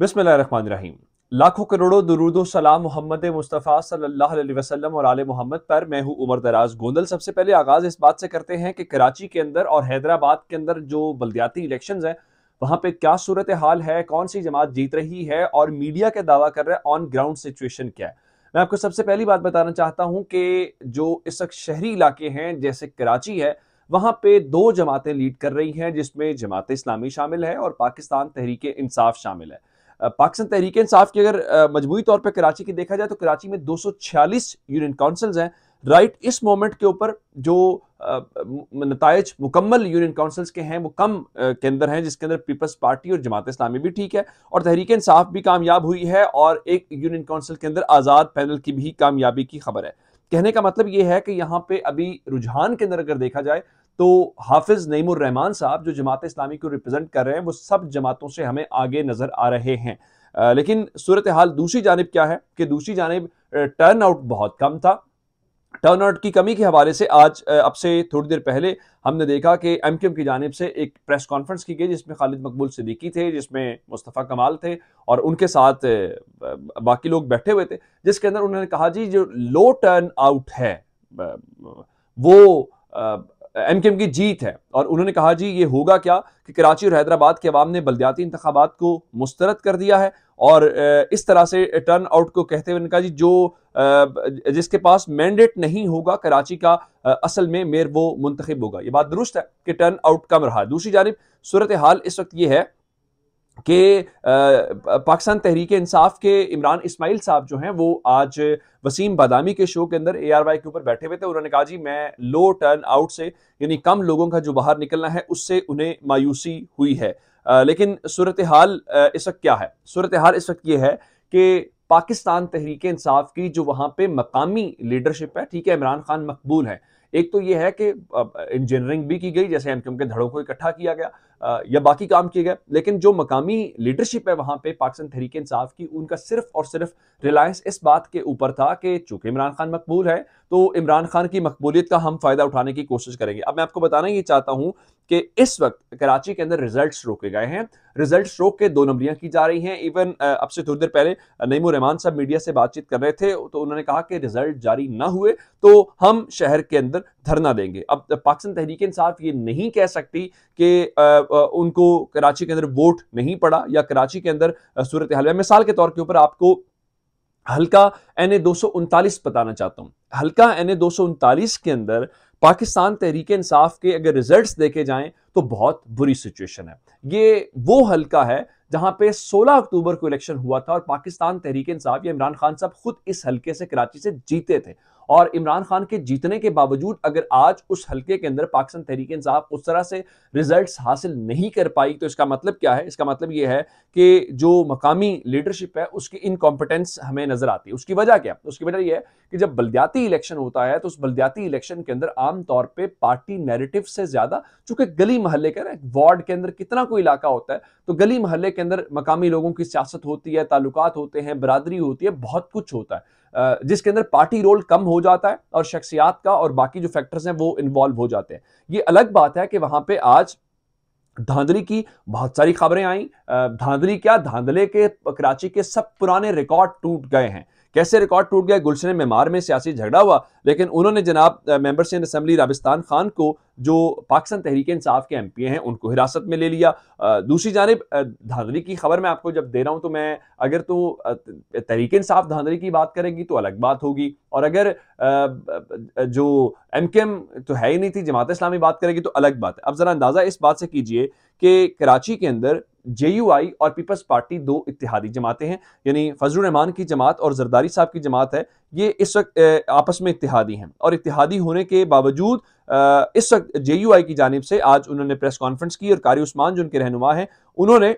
बिस्मिल्लाहिर्रहमानिर्रहीम लाखों करोड़ों दरूदो सलाम मोहम्मद मुस्तफ़ा सल्लल्लाहु अलैहि वसल्लम और आल मोहम्मद पर मैं हूँ उमर दराज गोंदल सबसे पहले आगाज़ इस बात से करते हैं कि कराची के अंदर और हैदराबाद के अंदर जो बलदियाती इलेक्शंस हैं वहाँ पे क्या सूरत हाल है कौन सी जमात जीत रही है और मीडिया क्या दावा कर रहा है ऑन ग्राउंड सिचुएशन क्या है मैं आपको सबसे पहली बात बताना चाहता हूँ कि जो इस वक्त शहरी इलाके हैं जैसे कराची है वहाँ पे दो जमातें लीड कर रही हैं जिसमें जमात इस्लामी शामिल है और पाकिस्तान तहरीक इंसाफ शामिल है पाकिस्तान तहरीक इंसाफ की अगर मजमू तौर पर कराची की देखा जाए तो कराची में दो सौ छियालीस यूनियन काउंसिल हैं राइट इस मोमेंट के ऊपर जो नतज मुकम्मल यूनियन काउंसिल्स के हैं वो कम के अंदर हैं जिसके अंदर पीपल्स पार्टी और जमात इस्लामी भी ठीक है और तहरीक इंसाफ भी कामयाब हुई है और एक यूनियन काउंसिल के अंदर आज़ाद पैनल की भी कामयाबी की खबर है कहने का मतलब ये है कि यहाँ पे अभी रुझान के अंदर अगर देखा जाए तो हाफिज नईमुर रहमान साहब जो जमात इस्लामी को रिप्रेजेंट कर रहे हैं वो सब जमातों से हमें आगे नज़र आ रहे हैं लेकिन सूरत हाल दूसरी जानब क्या है कि दूसरी जानब टर्न आउट बहुत कम था टर्न आउट की कमी के हवाले से आज अब से थोड़ी देर पहले हमने देखा कि एम की जानब से एक प्रेस कॉन्फ्रेंस की गई जिसमें खालिद मकबूल सिद्दीकी थे जिसमें मुस्तफ़ा कमाल थे और उनके साथ बाकी लोग बैठे हुए थे जिसके अंदर उन्होंने कहा जी जो लो टर्न आउट है वो एम के एम की जीत है और उन्होंने कहा जी ये होगा क्या कि कराची और हैदराबाद के अवाम ने बलदियाती इंतबात को मुस्तरद कर दिया है और इस तरह से टर्न आउट को कहते हुए उनका जी जो जिसके पास मैंडेट नहीं होगा कराची का असल में मेयर वो मुंतखब होगा ये बात दुरुस्त है कि टर्न आउट कम रहा दूसरी जानब सूरत हाल इस वक्त ये है कि पाकिस्तान तहरीक इंसाफ के इमरान इस्माइल साहब जो हैं वो आज वसीम बादामी के शो के अंदर ए आर वाई के ऊपर बैठे हुए थे उन्होंने कहा जी मैं लो टर्न आउट से यानी कम लोगों का जो बाहर निकलना है उससे उन्हें मायूसी हुई है आ, लेकिन सूरत हाल इस वक्त क्या है सूरत हाल इस वक्त ये है कि पाकिस्तान तहरीक इंसाफ की जो वहाँ पर मकामी लीडरशिप है ठीक है इमरान खान मकबूल है एक तो ये है कि इंजीनियरिंग भी की गई जैसे एम के धड़ों को इकट्ठा किया गया या बाकी काम किए गए लेकिन जो मकामी लीडरशिप है वहाँ पे पाकिस्तान तहरीक इंसाफ की उनका सिर्फ और सिर्फ रिलायंस इस बात के ऊपर था कि चूंकि इमरान खान मकबूल है तो इमरान खान की मकबूलियत का हम फ़ायदा उठाने की कोशिश करेंगे अब मैं आपको बताना ये चाहता हूँ कि इस वक्त कराची के अंदर रिजल्ट्स रोके गए हैं रिजल्ट्स रोक के दो नंबरियां की जा रही हैं इवन अब से थोड़ी देर पहले नईमो रहमान साहब मीडिया से बातचीत कर रहे थे तो उन्होंने कहा कि रिजल्ट जारी ना हुए तो हम शहर के अंदर धरना देंगे अब पाकिस्तान तहरीक इंसाफ ये नहीं कह सकती कि उनको कराची के अंदर वोट नहीं पड़ा या कराची के अंदर सूरत हाल मिसाल के तौर के ऊपर आपको हल्का एन ए दो सौ उनतालीस बताना चाहता हूँ हल्का एन ए दो सौ उनतालीस के अंदर पाकिस्तान तहरीक इंसाफ के अगर रिजल्ट्स देखे जाएं तो बहुत बुरी सिचुएशन है ये वो हल्का है जहां पे 16 अक्टूबर को इलेक्शन हुआ था और पाकिस्तान तहरीक इंसाफ या इमरान खान साहब खुद इस हल्के से कराची से जीते थे और इमरान खान के जीतने के बावजूद अगर आज उस हल्के के अंदर पाकिस्तान तहरीक इंसाफ उस तरह से रिजल्ट हासिल नहीं कर पाई तो इसका मतलब क्या है इसका मतलब यह है कि जो मकामी लीडरशिप है उसकी इनकॉम्पिटेंस हमें नजर आती है उसकी वजह क्या उसकी वजह यह है कि जब बलदियाती इलेक्शन होता है तो उस बलदियाती इलेक्शन के अंदर आमतौर पर पार्टी नेरेटिव से ज्यादा चूंकि गली महल्ले का वार्ड के अंदर कितना कोई इलाका होता है तो गली महल्ले के अंदर मकामी लोगों की सियासत होती है ताल्लुकात होते हैं बरादरी होती है बहुत कुछ होता है जिसके अंदर पार्टी रोल कम हो जाता है और शख्सियात का और बाकी जो फैक्टर्स हैं वो इन्वॉल्व हो जाते हैं ये अलग बात है कि वहाँ पर आज धांधली की बहुत सारी खबरें आई धांधली क्या धांधले के कराची के सब पुराने रिकॉर्ड टूट गए हैं कैसे रिकॉर्ड टूट गया गुलशन मेमार में सियासी झगड़ा हुआ लेकिन उन्होंने जनाब मेंबर सिंध असम्बली राबिस्तान खान को जो पाकिस्तान तहरीक इंसाफ के एम पी हैं उनको हिरासत में ले लिया दूसरी जानब धांधली की खबर मैं आपको जब दे रहा हूँ तो मैं अगर तो तहरीक इंसाफ धांधली की बात करेगी तो अलग बात होगी और अगर जो एम के एम तो है ही नहीं थी जमात इस्लामी बात करेगी तो अलग बात है अब ज़रा अंदाज़ा इस बात से कीजिए कि कराची के अंदर आई और पीपल्स पार्टी दो इतिहादी जमातें हैं यानी फजल रहमान की जमात और जरदारी साहब की जमात है ये इस वक्त आपस में इतिहादी हैं और इतिहादी होने के बावजूद इस वक्त आई की जानब से आज उन्होंने प्रेस कॉन्फ्रेंस की और कारी उस्मान जो उनके रहनुमा हैं उन्होंने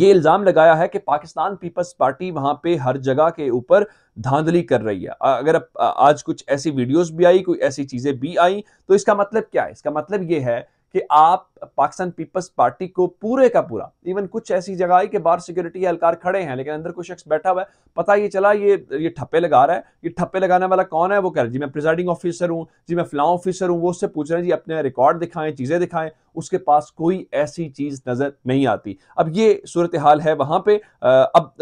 ये इल्ज़ाम लगाया है कि पाकिस्तान पीपल्स पार्टी वहाँ पे हर जगह के ऊपर धांधली कर रही है अगर आज कुछ ऐसी वीडियोस भी आई कोई ऐसी चीज़ें भी आई तो इसका मतलब क्या है इसका मतलब ये है कि आप पाकिस्तान पीपल्स पार्टी को पूरे का पूरा इवन कुछ ऐसी जगह आई कि बाहर सिक्योरिटी एहलकार खड़े हैं लेकिन अंदर कोई शख्स बैठा हुआ है पता ये चला ये ये ठप्पे लगा रहा है ये ठप्पे लगाने वाला कौन है वो कह रहे जी मैं प्रिजाइडिंग ऑफिसर हूँ जी मैं फ्लाउ ऑफिसर हूँ वो उससे पूछ रहे हैं जी अपने रिकॉर्ड दिखाएं चीज़ें दिखाएं उसके पास कोई ऐसी चीज़ नज़र नहीं आती अब ये सूरत हाल है वहां पे अब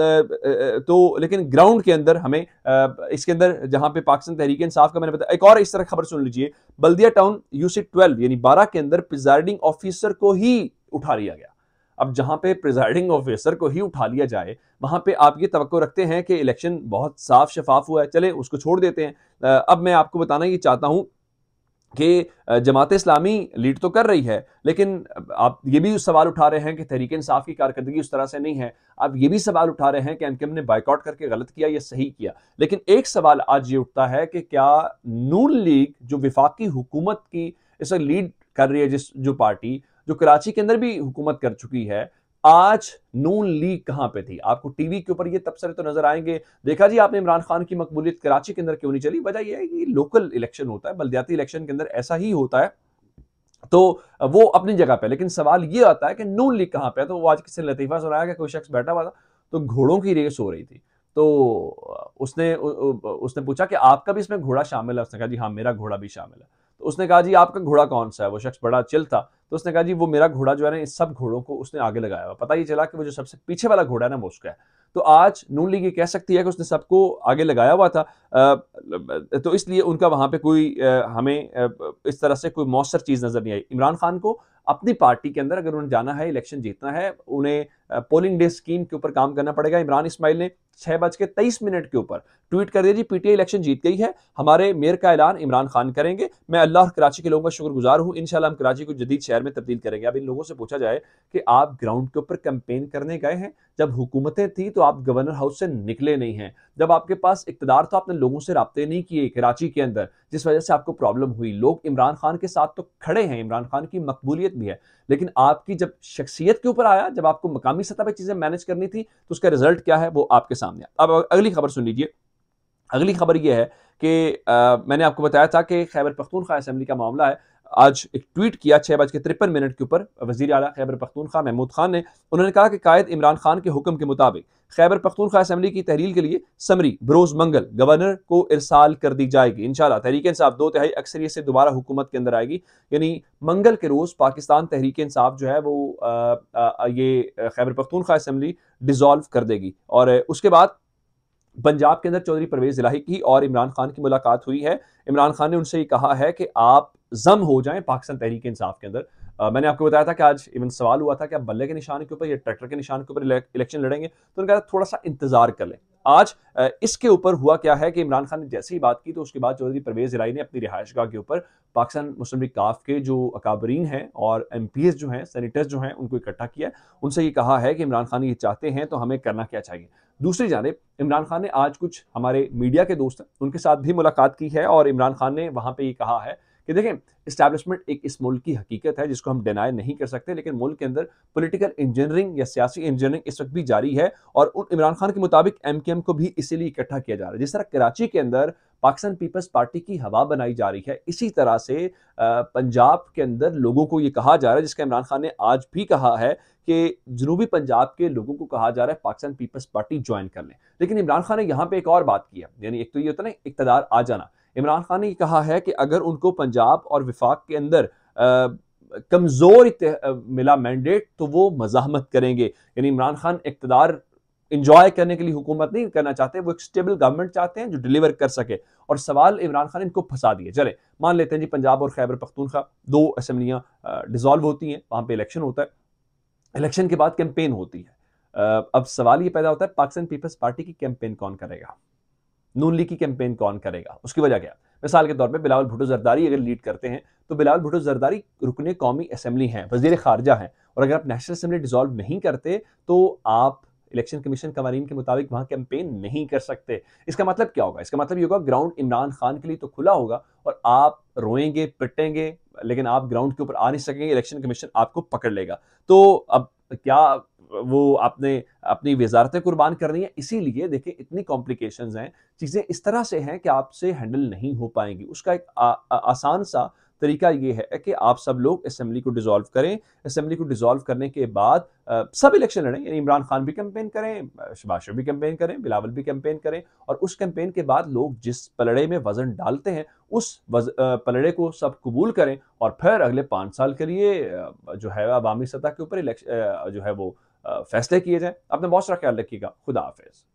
तो लेकिन ग्राउंड के अंदर हमें इसके अंदर जहाँ पे पाकिस्तान तहरीक इंसाफ का मैंने बताया एक और इस तरह खबर सुन लीजिए बल्दिया टाउन यूसी ट्वेल्व यानी बारह के अंदर प्रिजाइडिंग ऑफिसर को ही उठा लिया गया अब जहाँ पे प्रिजाइडिंग ऑफिसर को ही उठा लिया जाए वहां पे आप ये तो रखते हैं कि इलेक्शन बहुत साफ शफाफ हुआ है चले उसको छोड़ देते हैं अब मैं आपको बताना ये चाहता हूँ कि जमात इस्लामी लीड तो कर रही है लेकिन आप ये भी सवाल उठा रहे हैं कि तहरीक इंसाफ की कारकर्दगी उस तरह से नहीं है आप ये भी सवाल उठा रहे हैं कि एमकेएम ने बाइकआउट करके गलत किया या सही किया लेकिन एक सवाल आज ये उठता है कि क्या नून लीग जो विफाकी हुकूमत की इस लीड कर रही है जिस जो पार्टी जो कराची के अंदर भी हुकूमत कर चुकी है आज नून लीग कहां पे थी आपको टीवी के ऊपर ये तबसरे तो नजर आएंगे देखा जी आपने इमरान खान की मकबूलियत कराची के अंदर क्यों नहीं चली वजह यह है कि लोकल इलेक्शन होता है बलदियाती इलेक्शन के अंदर ऐसा ही होता है तो वो अपनी जगह पे लेकिन सवाल ये आता है कि नून लीग कहां पे है तो वो आज किसी ने लतीफा सुनाया कि कोई शख्स बैठा हुआ था तो घोड़ों की रेस हो रही थी तो उसने उसने पूछा कि आपका भी इसमें घोड़ा शामिल है उसने कहा जी हाँ मेरा घोड़ा भी शामिल है तो उसने कहा जी आपका घोड़ा कौन सा है वो शख्स बड़ा चिल था तो उसने कहा जी वो मेरा घोड़ा जो है ना इस सब घोड़ों को उसने आगे लगाया हुआ पता ही चला कि वो जो सबसे पीछे वाला घोड़ा है ना वो उसका है तो आज नून लीग ये कह सकती है कि उसने सबको आगे लगाया हुआ था तो इसलिए उनका वहाँ पे कोई हमें इस तरह से कोई मौसर चीज़ नज़र नहीं आई इमरान खान को अपनी पार्टी के अंदर अगर उन्हें जाना है इलेक्शन जीतना है उन्हें पोलिंग डे स्कीम के ऊपर काम करना पड़ेगा इमरान इस्माइल ने छह बज के तेईस मिनट के ऊपर ट्वीट कर दिया जी पीटीआई इलेक्शन जीत गई है हमारे मेयर का ऐलान इमरान खान करेंगे मैं अल्लाह और कराची के लोगों का शुक्रगुजार हूँ इनशाला हम कराची को जदीद शहर में तब्दील करेंगे अब इन लोगों से पूछा जाए कि आप ग्राउंड के ऊपर कैंपेन करने गए हैं जब हुकूमतें थी तो आप गवर्नर हाउस से निकले नहीं हैं जब आपके पास इकतदार था तो आपने लोगों से रबते नहीं किए कराची के अंदर जिस वजह से आपको प्रॉब्लम हुई लोग इमरान खान के साथ तो खड़े हैं इमरान खान की मकबूलियत भी है लेकिन आपकी जब शख्सियत के ऊपर आया जब आपको मकामी सतह पर चीज़ें मैनेज करनी थी तो उसका रिजल्ट क्या है वो आपके सामने अब अगली खबर सुन लीजिए अगली खबर यह है कि मैंने आपको बताया था कि खैबर पख्तूनखा असम्बली का मामला है आज एक ट्वीट किया छः बज के तिरपन मिनट के ऊपर वजी अला खैबर पख्तूनखा महमूद खान ने उन्होंने कहा कि कायद इमरान खान के हुक्म के मुताबिक खैबर पख्तूनखा असम्बली की तहरील के लिए समरी बरोज मंगल गवर्नर को इरसाल कर दी जाएगी इन तहरीक इंसाफ दो तिहाई अक्सरियत से दोबारा हुकूमत के अंदर आएगी यानी मंगल के रोज़ पाकिस्तान तहरीक इंसाफ जो है वो आ, आ, ये खैबर पख्तूनखा असम्बली डिज़ोल्व कर देगी और उसके बाद पंजाब के अंदर चौधरी परवेज इलाही की और इमरान खान की मुलाकात हुई है इमरान खान ने उनसे ये कहा है कि आप जम हो जाएं पाकिस्तान तहरीक इंसाफ के अंदर मैंने आपको बताया था कि आज इवन सवाल हुआ था कि आप बल्ले के निशान के ऊपर या ट्रैक्टर के निशान के ऊपर इलेक्शन लड़ेंगे तो उनका थोड़ा सा इंतजार कर लें आज इसके ऊपर हुआ क्या है कि इमरान खान ने जैसे ही बात की तो उसके बाद चौधरी परवेज इलाई ने अपनी रिहाइशगाह के ऊपर पाकिस्तान मुस्लिम लीग काफ के जो अकाबरीन हैं और एम जो हैं सैनिटर्स जो हैं उनको इकट्ठा किया उनसे ये कहा है कि इमरान खान ये चाहते हैं तो हमें करना क्या चाहिए दूसरी जानब इमरान खान ने आज कुछ हमारे मीडिया के दोस्त हैं उनके साथ भी मुलाकात की है और इमरान खान ने वहाँ पर ये कहा है कि देखें इस्टेब्लिशमेंट एक इस मुल्क की हकीकत है जिसको हम डिनाई नहीं कर सकते लेकिन मुल्क के अंदर पोलिटिकल इंजीनियरिंग या सियासी इंजीनियरिंग इस वक्त भी जारी है और उन इमरान खान के मुताबिक एम के एम को भी इसीलिए इकट्ठा किया जा रहा है जिस तरह कराची के अंदर पाकिस्तान पीपल्स पार्टी की हवा बनाई जा रही है इसी तरह से पंजाब के अंदर लोगों को ये कहा जा रहा है जिसका इमरान खान ने आज भी कहा है कि जनूबी पंजाब के लोगों को कहा जा रहा है पाकिस्तान पीपल्स पार्टी ज्वाइन कर लें लेकिन इमरान खान ने यहाँ पे एक और बात की है यानी एक तो ये होता है ना इकतदार आ जाना इमरान खान ने कहा है कि अगर उनको पंजाब और विफाक के अंदर कमज़ोर मिला मैंडेट तो वो मजामत करेंगे यानी इमरान खान इकतदार इंजॉय करने के लिए हुकूमत नहीं करना चाहते वो एक स्टेबल गवर्नमेंट चाहते हैं जो डिलीवर कर सके और सवाल इमरान खान इनको फंसा दिए चले मान लेते हैं जी पंजाब और खैबर पख्तूनखा दो असम्बलियाँ डिजॉल्व होती हैं वहाँ पर इलेक्शन होता है इलेक्शन के बाद कैंपेन होती है अब सवाल ये पैदा होता है पाकिस्तान पीपल्स पार्टी की कैंपेन कौन करेगा नून लीग की कैंपेन कौन करेगा उसकी वजह क्या मिसाल के तौर पर बिलावल भुटो जरदारी अगर लीड करते हैं तो बिलावल भुटो जरदारी रुकने कौमी असम्बली हैं वजीर खारजा हैं और अगर आप नेशनल असम्बली डिजॉल्व नहीं करते तो आप इलेक्शन कमीशन कवानीन के मुताबिक वहाँ कैंपेन नहीं कर सकते इसका मतलब क्या होगा इसका मतलब ये होगा ग्राउंड इमरान खान के लिए तो खुला होगा और आप रोएंगे पिटेंगे लेकिन आप ग्राउंड के ऊपर आ नहीं सकेंगे इलेक्शन कमीशन आपको पकड़ लेगा तो अब क्या वो आपने अपनी वजारतें कुर्बान करनी है इसीलिए देखें इतनी कॉम्प्लिकेशंस हैं चीज़ें इस तरह से हैं कि आपसे हैंडल नहीं हो पाएंगी उसका एक आ, आ, आसान सा तरीका ये है कि आप सब लोग असम्बली को डिसॉल्व करें असम्बली को डिसॉल्व करने के बाद आ, सब इलेक्शन लड़ें यानी इमरान खान भी कैंपेन करें शबाशो भी कैंपेन करें बिलावल भी कैंपेन करें और उस कैंपेन के बाद लोग जिस पलड़े में वज़न डालते हैं उस वज, पलड़े को सब कबूल करें और फिर अगले पाँच साल के लिए जो है अवामी सतह के ऊपर जो है वो फैसले किए जाएं अपने बहुत सारा ख्याल रखिएगा खुदा हाफिज़